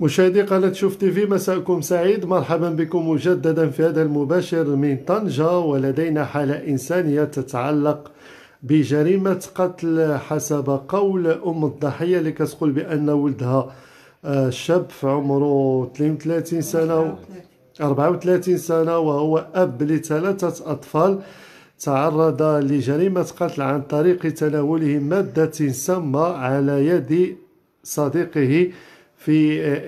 مشاهدي قناة شوف تيفي مساءكم سعيد مرحبا بكم مجددا في هذا المباشر من طنجة ولدينا حالة إنسانية تتعلق بجريمة قتل حسب قول أم الضحية اللي كتقول بأن ولدها آه، شاب في عمره 33 سنة 34 سنة وهو أب لثلاثة أطفال تعرض لجريمة قتل عن طريق تناوله مادة سامة على يد صديقه في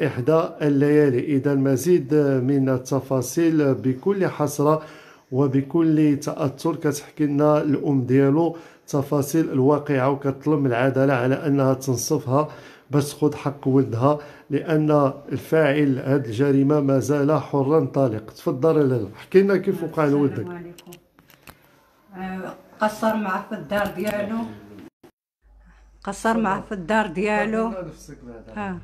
إحدى الليالي إذا المزيد من التفاصيل بكل حسرة وبكل تأثر كتحكي لنا الأم ديالو تفاصيل الواقعة وكتطلب العدالة على أنها تنصفها باش خد حق ولدها لأن الفاعل هاد الجريمة مازال حرا طالق تفضل لنا حكي لنا كيف وقع لولدك آه، قصر معاه في الدار ديالو قصر معاه في الدار ديالو آه.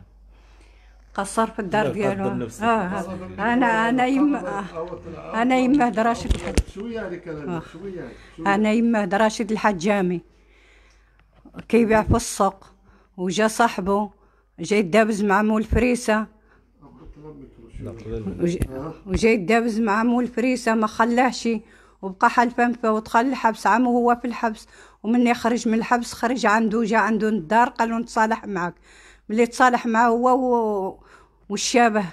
قصر في الدار ديالو آه،, آه. آه. انا انا يما انا يما راشد الحاج شويه شويه انا يما راشد الحجامي كيبيع في السوق وجا صاحبه جاي دابز مع مول فريسه وجاي آه. دابز مع مول فريسه ما خلاهش وبقى حلفان ودخل الحبس عام وهو في الحبس ومن يخرج من الحبس خرج عنده جا عنده الدار قالوا نتصالح معك ملي تصالح معاه هو والشابه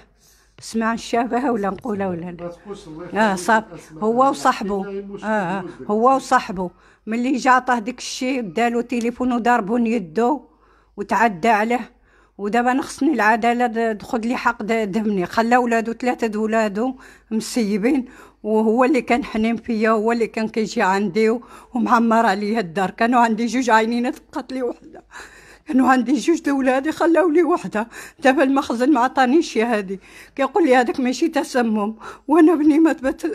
سمع الشابه ولا نقولها ولا لا اه صاب هو وصاحبه اه, آه. هو وصاحبه ملي جا عطاه ديك الشيء دالو تليفون وضربون يدو وتعدى عليه ودابا نخصني العداله تاخذ لي حق دمني خلى ولادو ثلاثه د ولادو مسيبين وهو اللي كان حنين فيا هو اللي كان كيجي عندي ومعمر عليا الدار كانوا عندي جوج عينينات بقات لي وحده انه عندي جوج دولاد خلاو لي وحده دابا المخزن ما عطانيش هادي كيقول لي هذاك ماشي تسمم وانا بني ما تبت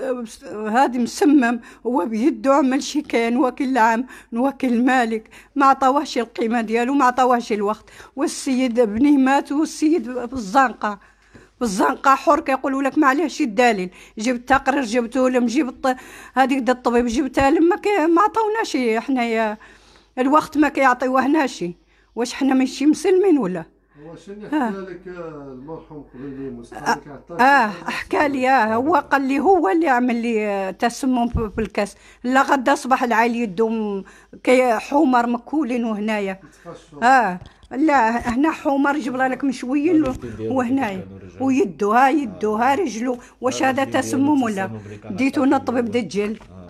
هادي مسمم هو بيده عمل شي كان وكل العام نوكل المالك ما عطاوهش القيمه ديالو ما عطاوهش الوقت والسيد بني مات والسيد بالزنقه بالزنقه حر كيقولوا لك ما عليه الدليل جبت تقرير جبتو لهم جبت هذيك الطبيب جبتها لما ما عطاوناش حنايا الوقت ما كيعطيوهناش واش حنا ماشي مسلمين ولا شنو حكى لك المرحوم قبيلي مستحيل اه, آه حكى لي آه هو قال لي هو اللي عمل لي آه، تسمم بالكاس لا غدا صباح العالي يدهم كي حمر مكولين وهنايا اه لا هنا حمر جبره لك مشويين وهنايا ويدو ها يدو ها رجلو آه، واش هذا تسمم ولا ديتو الطبيب دجل دجال آه.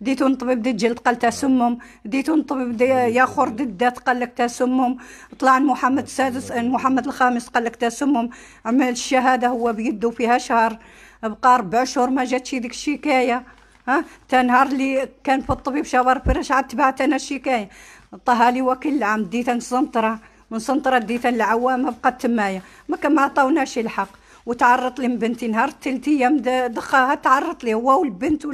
ديتو الطبيب دي جلد قال تسمم ديتو الطبيب دي خور ضدات قال لك تسمم طلع محمد السادس محمد الخامس قال لك تسمم عمل الشهاده هو بيده فيها شهر بقى ربع شهور ما جاتش ديك الشكايه ها تا نهار اللي كان في الطبيب شاور فرش عاد تبعت انا الشكايه عطاها لي وكيل العام ديتها نسنطره من سنطره ديتها للعوامه بقات تمايا ما كان ما عطاوناش الحق وتعرض لي من بنتي نهار الثلاث ايام دخاها تعرض لي هو والبنت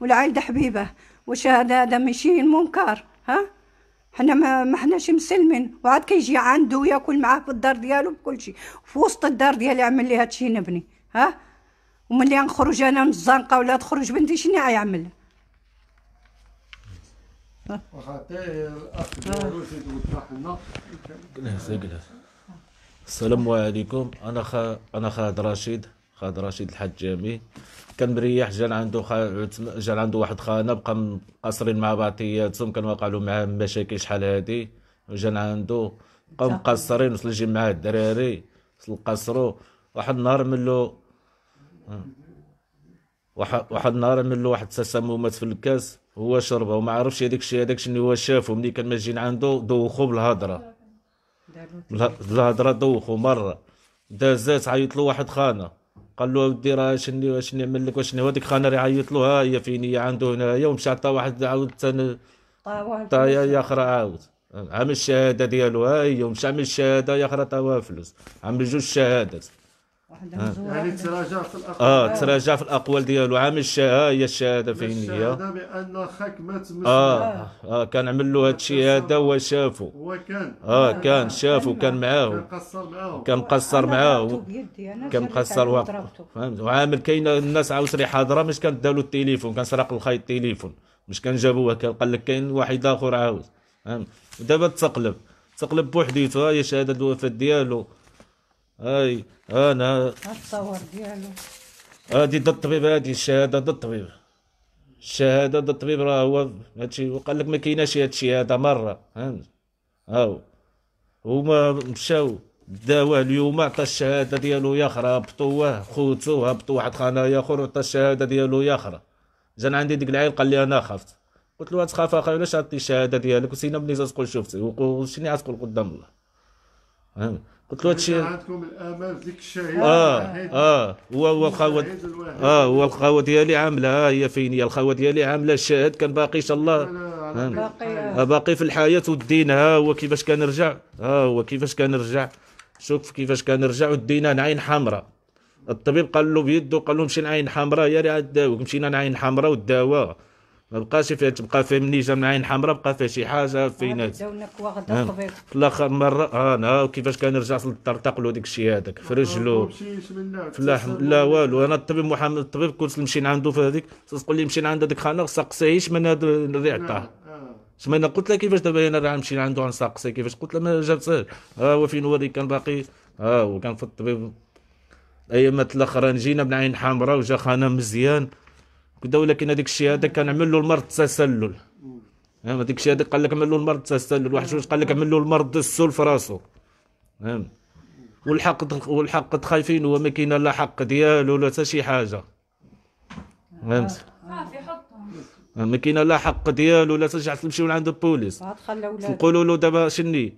والعائله حبيبه واش هذا هذا ماشي المنكر ها حنا ما, ما حناش مسلمين وعاد كيجي عنده وياكل معاه في الدار ديالو بكل شيء في وسط الدار ديالي عمل لي هادشي نبني ها وملي نخرج انا من الزنقه ولا تخرج بنتي شنو غيعمل واخا حتى الاخ ديالو يوضح لنا جلس جلس السلام عليكم انا خا... انا خالد رشيد خالد رشيد الحجامي كان مريح جا عنده خا... جا عنده واحد خانه بقى مقصرين مع بعضياتهم كان وقع له معاه مشاكل شحال هادي جا عنده بقاو مقصرين وصل يجي معاه الدراري وصل قصرو واحد النهار ملو واحد واحد النهار ملو واحد التسممات في الكاس هو شربه وما عرفش هذاك الشيء هذاك الشيء اللي هو شافه ملي كان ماجين عنده دوخو بالهضره الهضره دوخوا مره دازات عيط له واحد خانه قال له اودي راه شني واش نعمل لك واش هذيك خانه راه عيط له ها هي فين هي عنده هنايا ومشى عطى واحد عاود ثاني طا يا اخرى عاود عامل الشهاده ديالو ها هي ومشى عامل الشهاده يا اخرى طاوها فلوس عامل جوج شهادات يعني تراجع في الاقوال اه تراجع في الاقوال ديالو عامل الشهاده آه، هي الشهاده فين هي الشهاده بان مات مسلم اه اه كان عمل له هذا الشيء هذا وشافو هو كان اه كان شافو كان معاه كان مقصر معاه كان مقصر كان فهمت وعامل كاين الناس عاوتاني حاضره مش كان دالو التليفون كان سرق الخيط التليفون مش كان جابوه كان قال لك كاين واحد اخر عاوز فهمت ودابا تقلب تقلب بوحديته هي شهاده الوفاه ديالو هاي انا الصور ديالو هادي ضد الطبيب هادي الشهاده ضد الطبيب الشهاده ضد الطبيب راه هو هادشي وقال لك ما كايناش هادشي هذا مره فهمت هاو هما مشاو داوه اليوم عطى الشهاده ديالو ياخرى هبطوه خوتو هبطوا واحد يا اخر عطى الشهاده ديالو ياخرى جا عندي ديك العيل قال لي انا خفت قلت له تخاف اخي علاش عطي الشهاده ديالك وسينا ملي تقول شفتي وشني عتقول قدام الله فهمت قلت له هادشي عندكم الامل ديك الشهيره اه اه هو هو الخاوه اه هو الخاوه ديالي عامله ها آه، هي فين هي الخاوه ديالي عامله الشاهد كان باقي ان شاء الله آه. باقي آه، باقي في الحياه والدين ها هو كيفاش كنرجع ها هو كيفاش كنرجع شوف كيفاش كنرجع ودينا عين حمراء الطبيب قال له بيده قال له مشي لعين حمراء يا راه داوك مشينا لعين حمراء والدواء ما بقاش فيها تبقى فيه جا من عين حمراء بقى فيها شي حاجه في ناس آه. في الاخر مره انا آه، كيفاش رجع للدار له داك الشيء هذاك في رجلو في اللحم لا والو انا الطبيب محمد الطبيب كنت نمشي عنده في هذيك تقول لي نمشي عند هذيك خانه سقسيش من هذا اللي عطاه تما انا قلت لها كيفاش دابا انا راه نمشي عنده نسقسي كيفاش قلت لها ما جابتش ها آه، هو فين وري كان باقي ها هو كان في الطبيب ايامات الاخرى جينا من عين حمراء وجا خانه مزيان كذا ولكن هذاك الشيء هذا كنعمل له المرض تسلل فهم هذاك الشيء هذا قال لك عمل له المرض تسلل واحد جوج قال لك عمل له المرض السل في راسو فهم والحق والحق خايفين هو آه، آه، ما كاين لا حق ديالو لا حتى شي حاجه فهمت ما كاين لا حق ديالو لا ترجع تمشيو لعند البوليس نقولوا آه، له دابا شني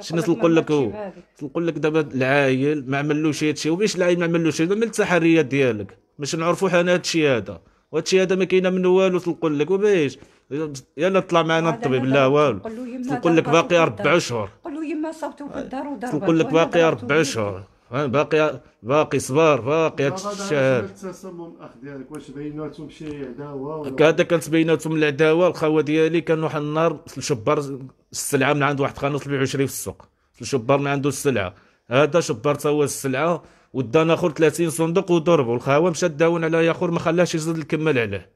شنو تنقول لك هو تنقول لك دابا العايل ما عملوش هادشي وباش العايل ما عملوش ما عملت التحريات ديالك باش نعرفوا حنا هادشي هذا وهادشي هذا ما كاين منه والو تنقول لك وباش يلا طلع معنا الطبيب لا والو تنقول لك باقي اربع اشهر قول له يما صوتو في الدار وضربه تنقول لك باقي اربع اشهر باقي باقي صبار باقي الشهر اخ ديالك واش بيناتهم شي عداوه هذا كانت بيناتهم العداوه الخوه ديالي كان واحد النهار الشبار السلعه من عند واحد خانه 23 في السوق الشبار من عنده السلعه هذا شبر هو السلعه ودانا اخر 30 صندوق وضربوا الخاوه مشى داون على اخر ما خلاش يزيد الكمل عليه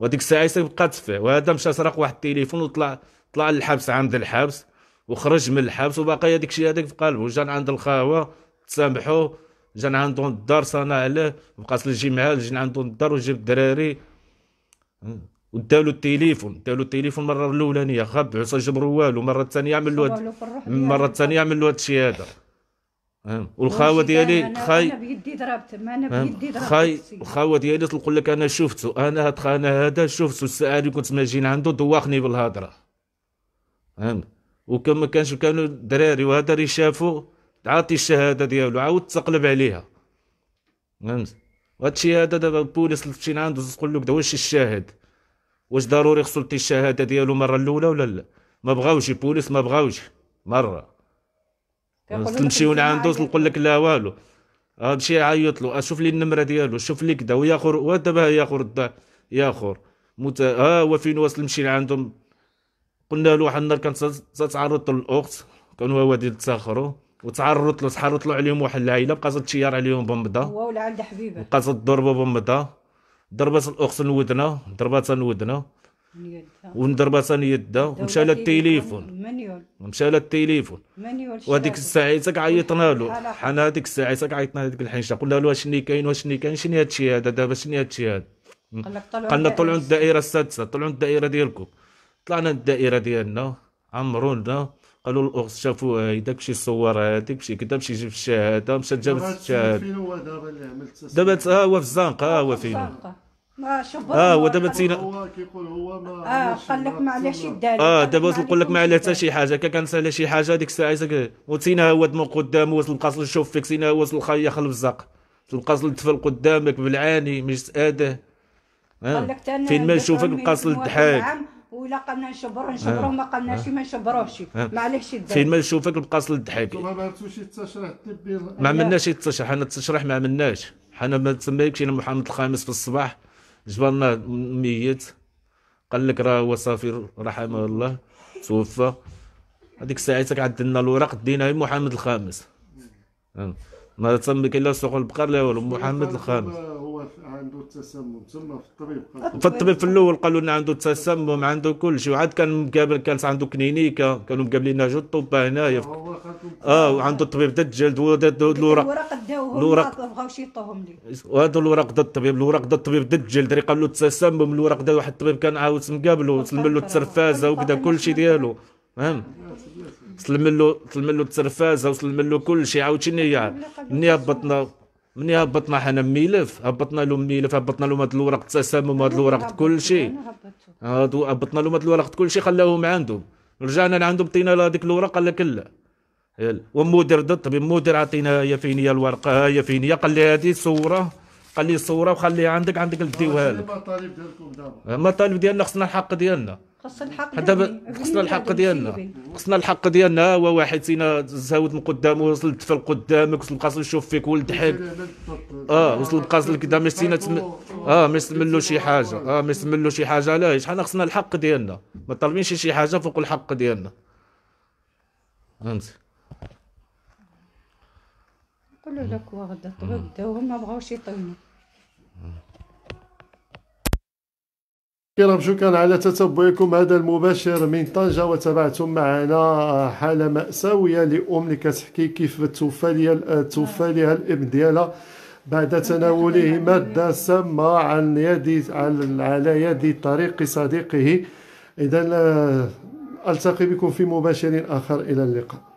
وهذيك الساعه يبقى تفه وهذا مشى سرق واحد التليفون وطلع طلع للحبس عند الحبس وخرج من الحبس وباقي هذاك الشيء هذاك في قلبه جا عند الخاوه تسامحوا جا عندهم الدار صنع عليه بقى الجمعه جا عندهم الدار وجيب الدراري وادالو التليفون ادالو التليفون المره الاولانيه خبعو جبرو والو مره الثانيه عمل له المره الثانيه عمل له هادشي هذا والخاوه ديالي أنا خاي انا بيدي ضربت ما انا بيدي ضربت خاي الخاوه ديالي تقول لك انا شفتو انا هاد انا هذا شفتو الساعه اللي كنت ماجين عنده دواخني بالهضره فهمت وكما كانش كانوا دراري وهذا اللي شافو عاطي الشهاده ديالو عاود تقلب عليها فهمت وهادشي هذا دابا البوليس تمشي عندو تقول لك واش الشاهد واش ضروري خصو يعطي الشهاده ديالو المره الاولى ولا لا ما بغاوش البوليس ما بغاوش مره تمشيو لعندو نقول لك لا والو غنمشي يعيط له اشوف لي النمره ديالو شوف لي كدا ويا خور ودابا يا خور يا خور مت... ها هو فين واصل نمشي لعندهم قلنا له واحد النهار كانت تتعرض للاخت كان هو ديال تسخرو وتعرضت له تحرضت له عليهم واحد العائله بقات تشير عليهم بمبدا هو ولا عند حبيبه بقات تضربو بمبدا ضربات الاخصن ودنا ضربات ودنا وضربات يدا ومشى على التليفون مشى على التليفون وهذيك الساعه تاك عيطنا له حنا هذيك الساعه تاك عيطنا هذيك الحنشه قلنا له شني كاين وشني كاين شنو هادشي هذا دابا شنو هادشي هذا قال لك طلعوا الدائره السادسه طلعوا الدائره ديالكم طلعنا الدائره ديالنا عمرونا قالوا الاغز شافوا آه، شي صور آه، شي كذا مشى آه، جاب الشهاده مشى جاب الشهاده دابا ها هو في الزنقه ها هو فين ما شوف اه هو دابا تينا هو كيقول هو ما اه قال لك ما علاش شي اه دابا نقول لك ما على حتى شي حاجه كان كنسال شي حاجه ديك الساعه وتينا هو دمو قدام وصل القصر شوف فيك سينا هو الخيا خلف الزق القصر تفل قدامك بالعاني مش اده آه. فين ما نشوفك القصر الضحاك ولا قالنا نشبرو نشبرو ما قالناش ما نشبروش معليش الدار فين ما نشوفك بقاص الضحاكي ما عملتوش التشريح الطبي ما عملناش التشريح حنا التشريح ما عملناش حنا ما تسميكش انا محمد الخامس في الصباح جبرنا ميت قال لك راه هو صافي رحمه الله توفى هذيك الساعه عدلنا الوراق دينا محمد الخامس ما تسمي كلا سوق البقر لا والو محمد الخامس هو عنده التسمم تسمى في الطبيب في الطبيب في الاول قالوا لنا عنده تسمم عنده كل شيء وعاد كان مقابل كان عنده كلينيكا كانوا مقابلين جو الطوبه هنايا اه وعنده الطبيب دا الجلد الورق الورق داوهم الورق بغاو يعطوهم لي وهذا الورق دا الطبيب الورق دا الطبيب دا الجلد اللي قالوا تسمم الورق دا واحد الطبيب كان عاود مقابله وسلم له الترفازه وكذا كل شيء ديالو فهمت سلم له سلم له التلفازه وسلم له كل شيء عاوتاني مني هبطنا مني هبطنا حنا ملف هبطنا له ملف هبطنا له هذا الورق التسامم هذا الورق كل شيء هادو هبطنا له هذا الورق كل شيء خلاهم عندهم رجعنا لعندهم عطينا له هذيك الورقه قال لك لا والمدير ضد الطبيب المدير عطينا هي فين هي الورقه هي فين هي قال لي هذه صوره قال لي صوره وخليها عندك عندك نديوها لك المطالب ديالكم دابا المطالب ديالنا خصنا الحق ديالنا حتى خصنا الحق ديالنا خصنا الحق ديالنا هو واحد سينا تزاود من قدامه وصل الدفل قدامك وصل القاصل يشوف فيك ولد حق اه وصل القاصل كذا ما سينا اه ما يسملو شي حاجه اه ما يسملو شي حاجه لا شحال خصنا الحق ديالنا ما طالبينش شي حاجه فوق الحق ديالنا فهمتي قولوا لك غدا طلب ما بغاوش يطلبوا كرام شكرا على تتبعكم هذا المباشر من طنجة وتابعتم معنا حالة مأساوية لأم اللي كتحكي كيف توفى ليها توفى الابن ديالها بعد تناوله مادة سامة عن يد على يد طريق صديقه إذا آه، ألتقي بكم في مباشر آخر إلى اللقاء